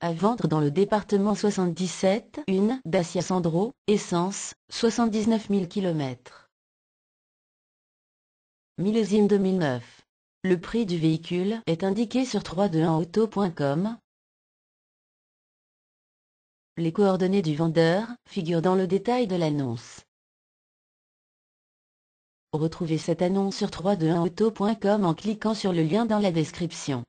à vendre dans le département 77, une Dacia Sandro, essence, 79 000 km. Millésime 2009. Le prix du véhicule est indiqué sur 321auto.com. Les coordonnées du vendeur figurent dans le détail de l'annonce. Retrouvez cette annonce sur 321auto.com en cliquant sur le lien dans la description.